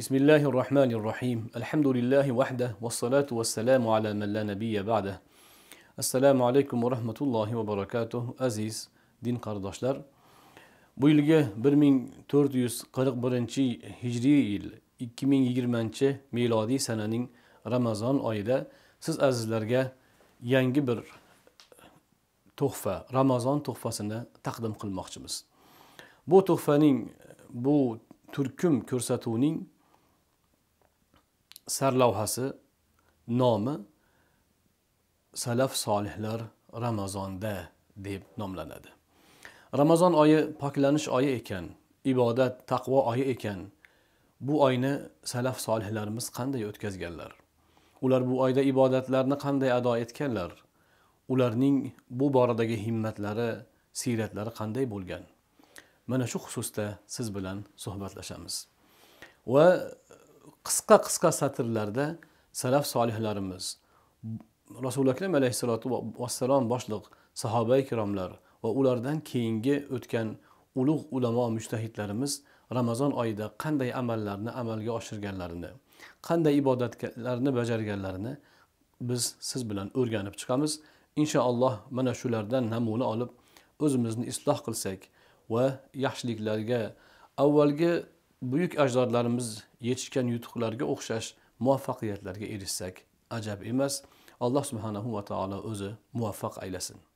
بسم الله الرحمن الرحيم الحمد لله وحده والصلاة والسلام على من لا نبي بعده assalomu alaykum va rahmatullohi va barakatuh aziz din qardoshlar bu yilgi 1441 hijriy yil 2020 milodiy sananing ramazon oyida siz azizlarga yangi bir tuhfa ramazon tuhfasini taqdim qilmoqchimiz bu tuhfaning bu turkum ko'rsatuvning sarlavhasi nomi salaf solihlar ramazonda deb nomlanadi ramazon oyi poklanish oyi ekan ibodat taqvo oyi ekan bu oyni salaf solihlarimiz qanday o'tkazganlar ular bu oyda ibodatlarni qanday ado etganlar ularning bu boradagi himmatlari siyratlari qanday bo'lgan mana shu xususda siz bilan suhbatlashamiz va qisqa qisqa satrlarda salaf solihlarimiz rasuli akram alayhissalotu vassalom boshliq sahoba ikromlar va ulardan keyingi o'tgan ulug' ulamo mushtahidlarimiz ramazon oyida qanday amallarni amalga oshirganlarini qanday ibodatlarni bajarganlarini biz siz bilan o'rganib chiqamiz inshaalloh mana shulardan namuna olib o'zimizni isloh qilsak va yaxshiliklarga avvalgi buyuk ajdodlarimiz yetishgan yutuqlarga o'xshash muvaffaqiyatlarga erishsak ajab emas alloh subhanahu va taolo o'zi muvaffaq aylasin